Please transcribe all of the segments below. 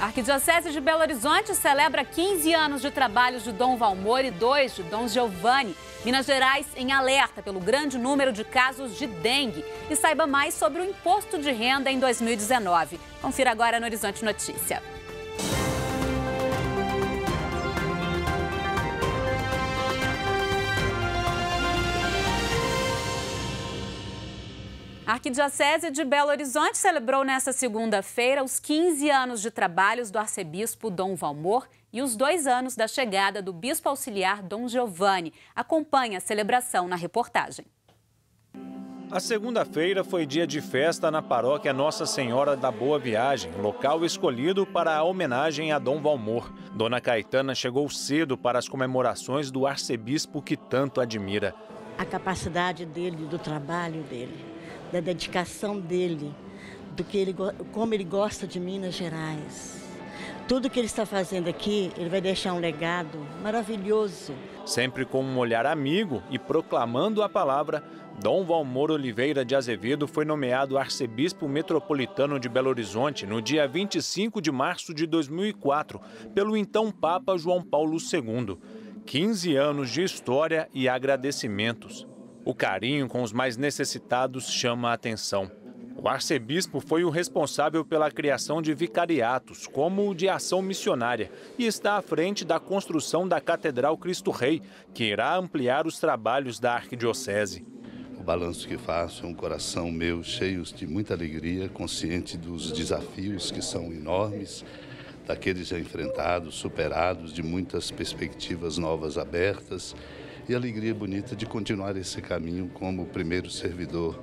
A Arquidiocese de Belo Horizonte celebra 15 anos de trabalhos de Dom Valmor e dois de Dom Giovanni. Minas Gerais em alerta pelo grande número de casos de dengue. E saiba mais sobre o imposto de renda em 2019. Confira agora no Horizonte Notícia. A Arquidiocese de Belo Horizonte celebrou nesta segunda-feira os 15 anos de trabalhos do arcebispo Dom Valmor e os dois anos da chegada do bispo auxiliar Dom Giovanni. Acompanhe a celebração na reportagem. A segunda-feira foi dia de festa na paróquia Nossa Senhora da Boa Viagem, local escolhido para a homenagem a Dom Valmor. Dona Caetana chegou cedo para as comemorações do arcebispo que tanto admira. A capacidade dele, do trabalho dele da dedicação dele, do que ele, como ele gosta de Minas Gerais. Tudo que ele está fazendo aqui, ele vai deixar um legado maravilhoso. Sempre com um olhar amigo e proclamando a palavra, Dom Valmor Oliveira de Azevedo foi nomeado arcebispo metropolitano de Belo Horizonte no dia 25 de março de 2004 pelo então Papa João Paulo II. 15 anos de história e agradecimentos. O carinho com os mais necessitados chama a atenção. O arcebispo foi o responsável pela criação de vicariatos, como o de ação missionária, e está à frente da construção da Catedral Cristo Rei, que irá ampliar os trabalhos da arquidiocese. O balanço que faço é um coração meu cheio de muita alegria, consciente dos desafios que são enormes, daqueles já enfrentados, superados, de muitas perspectivas novas abertas e a alegria bonita de continuar esse caminho como primeiro servidor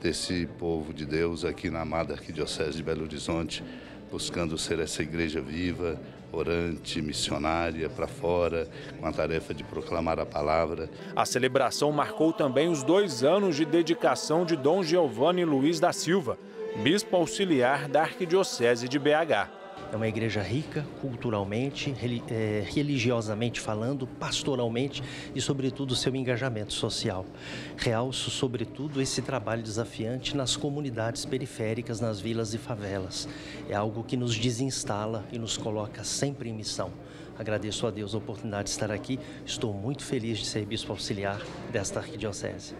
desse povo de Deus aqui na amada Arquidiocese de Belo Horizonte, buscando ser essa igreja viva, orante, missionária para fora, com a tarefa de proclamar a palavra. A celebração marcou também os dois anos de dedicação de Dom Giovanni Luiz da Silva, bispo auxiliar da Arquidiocese de BH. É uma igreja rica culturalmente, é, religiosamente falando, pastoralmente e, sobretudo, seu engajamento social. Realço, sobretudo, esse trabalho desafiante nas comunidades periféricas, nas vilas e favelas. É algo que nos desinstala e nos coloca sempre em missão. Agradeço a Deus a oportunidade de estar aqui. Estou muito feliz de ser bispo auxiliar desta arquidiocese.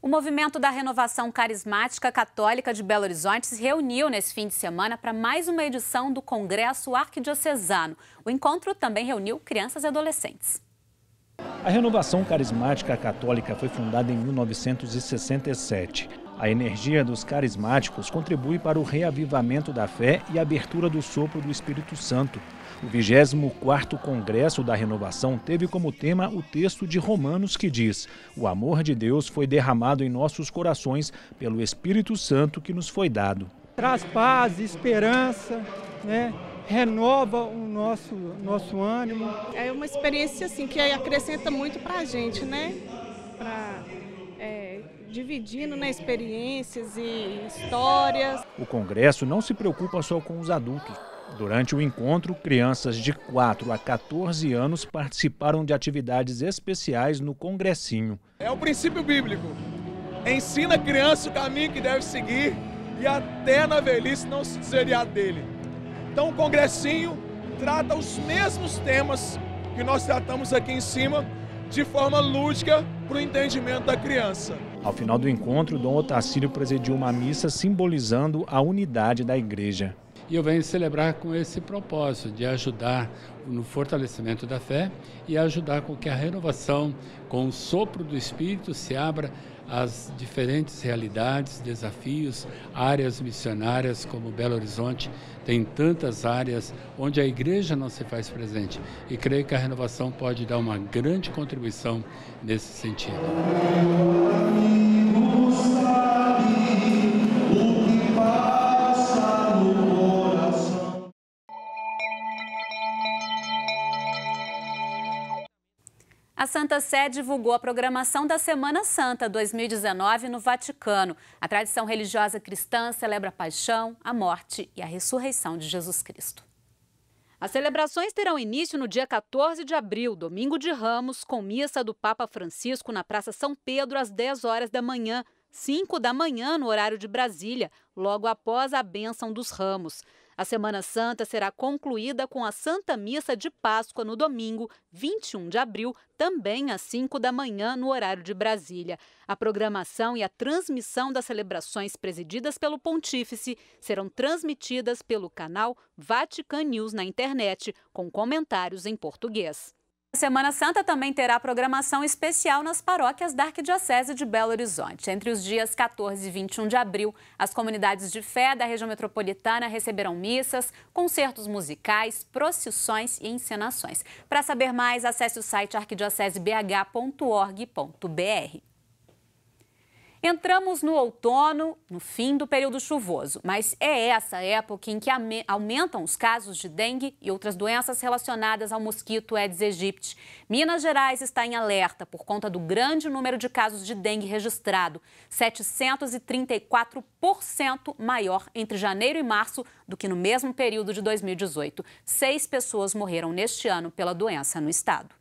O movimento da renovação carismática católica de Belo Horizonte se reuniu nesse fim de semana para mais uma edição do Congresso Arquidiocesano. O encontro também reuniu crianças e adolescentes. A renovação carismática católica foi fundada em 1967. A energia dos carismáticos contribui para o reavivamento da fé e a abertura do sopro do Espírito Santo, o 24º Congresso da Renovação teve como tema o texto de Romanos que diz: "O amor de Deus foi derramado em nossos corações pelo Espírito Santo que nos foi dado". Traz paz, esperança, né? renova o nosso nosso ânimo. É uma experiência assim que acrescenta muito para a gente, né? Pra é, dividindo né, experiências e histórias. O Congresso não se preocupa só com os adultos. Durante o encontro, crianças de 4 a 14 anos participaram de atividades especiais no Congressinho. É o princípio bíblico. Ensina a criança o caminho que deve seguir e até na velhice não se desviar dele. Então o Congressinho trata os mesmos temas que nós tratamos aqui em cima de forma lúdica para o entendimento da criança. Ao final do encontro, Dom Otacílio presidiu uma missa simbolizando a unidade da igreja. E eu venho celebrar com esse propósito de ajudar no fortalecimento da fé e ajudar com que a renovação, com o sopro do Espírito, se abra às diferentes realidades, desafios, áreas missionárias, como Belo Horizonte tem tantas áreas onde a igreja não se faz presente. E creio que a renovação pode dar uma grande contribuição nesse sentido. Santa Sé divulgou a programação da Semana Santa 2019 no Vaticano. A tradição religiosa cristã celebra a paixão, a morte e a ressurreição de Jesus Cristo. As celebrações terão início no dia 14 de abril, domingo de Ramos, com missa do Papa Francisco na Praça São Pedro às 10 horas da manhã, 5 da manhã no horário de Brasília, logo após a bênção dos ramos. A Semana Santa será concluída com a Santa Missa de Páscoa no domingo, 21 de abril, também às 5 da manhã, no horário de Brasília. A programação e a transmissão das celebrações presididas pelo Pontífice serão transmitidas pelo canal Vatican News na internet, com comentários em português. A Semana Santa também terá programação especial nas paróquias da Arquidiocese de Belo Horizonte. Entre os dias 14 e 21 de abril, as comunidades de fé da região metropolitana receberão missas, concertos musicais, procissões e encenações. Para saber mais, acesse o site arquidiocesebh.org.br. Entramos no outono, no fim do período chuvoso, mas é essa época em que aumentam os casos de dengue e outras doenças relacionadas ao mosquito Aedes aegypti. Minas Gerais está em alerta por conta do grande número de casos de dengue registrado, 734% maior entre janeiro e março do que no mesmo período de 2018. Seis pessoas morreram neste ano pela doença no estado.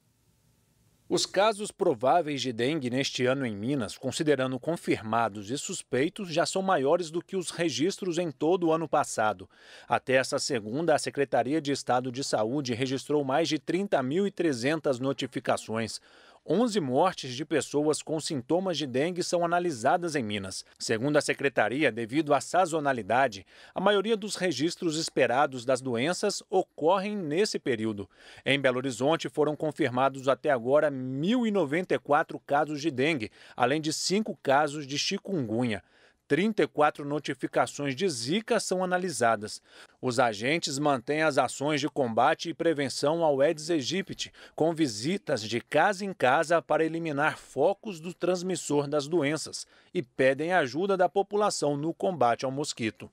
Os casos prováveis de dengue neste ano em Minas, considerando confirmados e suspeitos, já são maiores do que os registros em todo o ano passado. Até essa segunda, a Secretaria de Estado de Saúde registrou mais de 30.300 notificações. 11 mortes de pessoas com sintomas de dengue são analisadas em Minas. Segundo a secretaria, devido à sazonalidade, a maioria dos registros esperados das doenças ocorrem nesse período. Em Belo Horizonte foram confirmados até agora 1.094 casos de dengue, além de cinco casos de chikungunya. 34 notificações de Zika são analisadas. Os agentes mantêm as ações de combate e prevenção ao Aedes aegypti, com visitas de casa em casa para eliminar focos do transmissor das doenças e pedem ajuda da população no combate ao mosquito.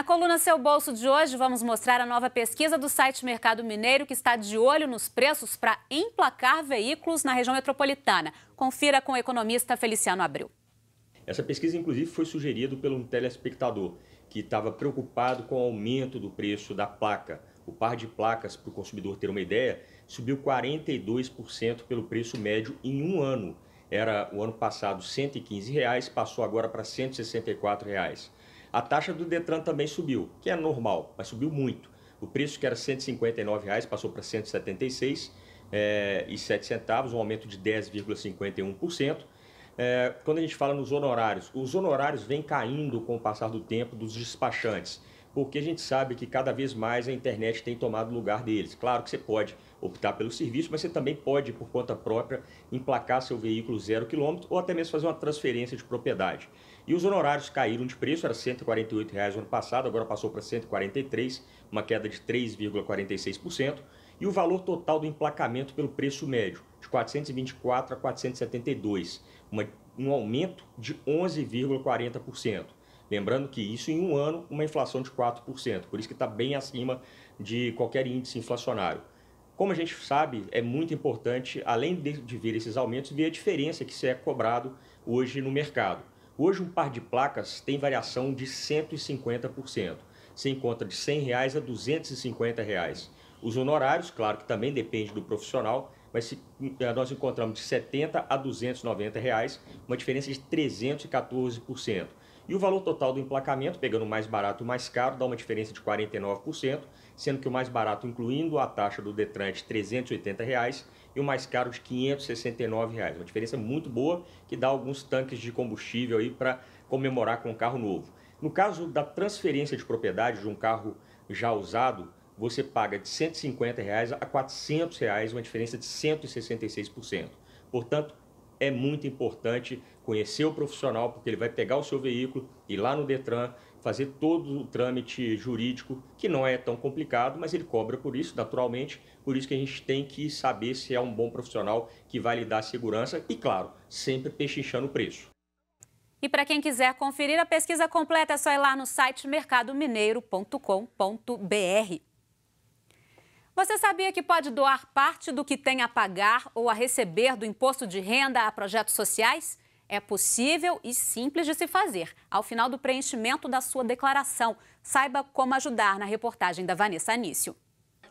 Na coluna Seu Bolso de hoje, vamos mostrar a nova pesquisa do site Mercado Mineiro, que está de olho nos preços para emplacar veículos na região metropolitana. Confira com o economista Feliciano Abreu. Essa pesquisa, inclusive, foi sugerida por um telespectador que estava preocupado com o aumento do preço da placa. O par de placas, para o consumidor ter uma ideia, subiu 42% pelo preço médio em um ano. Era o ano passado R$ 115, reais, passou agora para R$ 164. Reais. A taxa do Detran também subiu, que é normal, mas subiu muito. O preço que era R$ 159 reais, passou para R$ 176,07, é, eh, um aumento de 10,51%. É, eh, quando a gente fala nos honorários, os honorários vêm caindo com o passar do tempo dos despachantes, porque a gente sabe que cada vez mais a internet tem tomado lugar deles. Claro que você pode optar pelo serviço, mas você também pode, por conta própria, emplacar seu veículo zero quilômetro ou até mesmo fazer uma transferência de propriedade. E os honorários caíram de preço, era R$ 148 reais no ano passado, agora passou para 143, uma queda de 3,46%, e o valor total do emplacamento pelo preço médio, de 424 a 472, uma, um aumento de 11,40%. Lembrando que isso em um ano, uma inflação de 4%, por isso que está bem acima de qualquer índice inflacionário. Como a gente sabe, é muito importante, além de, de ver esses aumentos, ver a diferença que se é cobrado hoje no mercado. Hoje, um par de placas tem variação de 150%. Se encontra de R$ 100 a R$ 250. Reais. Os honorários, claro que também depende do profissional, mas se, eh, nós encontramos de 70 a 290 reais, uma diferença de 314%. E o valor total do emplacamento, pegando o mais barato e o mais caro, dá uma diferença de 49%, sendo que o mais barato, incluindo a taxa do Detran, é de R$ 380 reais, e o mais caro de 569 reais. Uma diferença muito boa que dá alguns tanques de combustível aí para comemorar com um carro novo. No caso da transferência de propriedade de um carro já usado, você paga de 150 reais a 400 reais, uma diferença de 166%. Portanto, é muito importante conhecer o profissional, porque ele vai pegar o seu veículo e lá no Detran fazer todo o trâmite jurídico, que não é tão complicado, mas ele cobra por isso, naturalmente. Por isso que a gente tem que saber se é um bom profissional que vai lhe dar segurança e, claro, sempre pechinchando o preço. E para quem quiser conferir a pesquisa completa, é só ir lá no site mercadomineiro.com.br. Você sabia que pode doar parte do que tem a pagar ou a receber do imposto de renda a projetos sociais? É possível e simples de se fazer. Ao final do preenchimento da sua declaração, saiba como ajudar na reportagem da Vanessa Anício.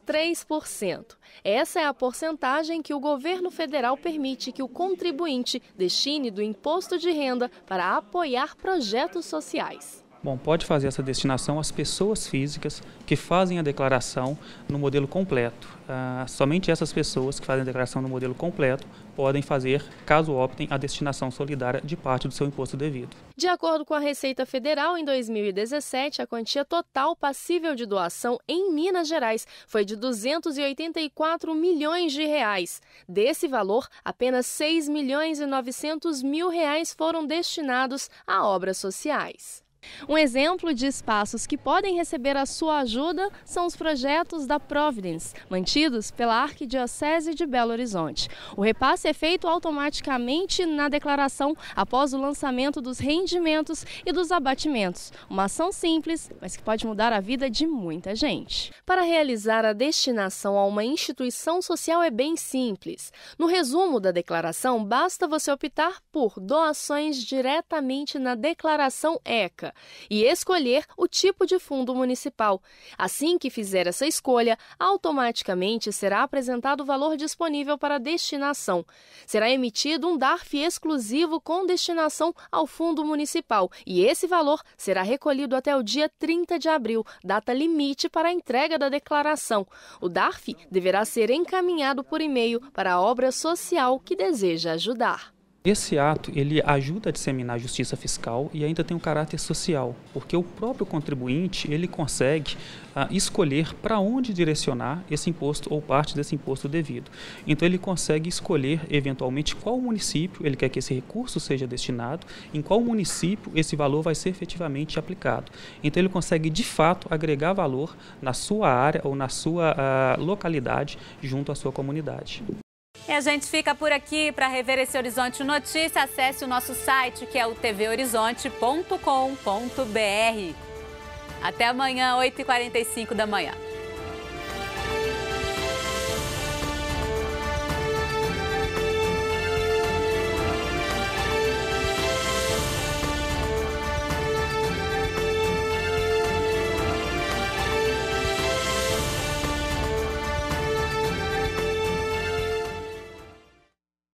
3%. Essa é a porcentagem que o governo federal permite que o contribuinte destine do imposto de renda para apoiar projetos sociais. Bom, pode fazer essa destinação às pessoas físicas que fazem a declaração no modelo completo. Ah, somente essas pessoas que fazem a declaração no modelo completo podem fazer, caso optem, a destinação solidária de parte do seu imposto devido. De acordo com a Receita Federal, em 2017, a quantia total passível de doação em Minas Gerais foi de 284 milhões de reais. Desse valor, apenas 6 milhões e 900 mil reais foram destinados a obras sociais. Um exemplo de espaços que podem receber a sua ajuda são os projetos da Providence, mantidos pela Arquidiocese de Belo Horizonte. O repasse é feito automaticamente na declaração após o lançamento dos rendimentos e dos abatimentos. Uma ação simples, mas que pode mudar a vida de muita gente. Para realizar a destinação a uma instituição social é bem simples. No resumo da declaração, basta você optar por doações diretamente na declaração ECA e escolher o tipo de fundo municipal. Assim que fizer essa escolha, automaticamente será apresentado o valor disponível para destinação. Será emitido um DARF exclusivo com destinação ao fundo municipal e esse valor será recolhido até o dia 30 de abril, data limite para a entrega da declaração. O DARF deverá ser encaminhado por e-mail para a obra social que deseja ajudar. Esse ato ele ajuda a disseminar a justiça fiscal e ainda tem um caráter social, porque o próprio contribuinte ele consegue ah, escolher para onde direcionar esse imposto ou parte desse imposto devido. Então ele consegue escolher eventualmente qual município ele quer que esse recurso seja destinado, em qual município esse valor vai ser efetivamente aplicado. Então ele consegue de fato agregar valor na sua área ou na sua ah, localidade junto à sua comunidade. E a gente fica por aqui. Para rever esse Horizonte Notícia, acesse o nosso site, que é o tvhorizonte.com.br. Até amanhã, 8h45 da manhã.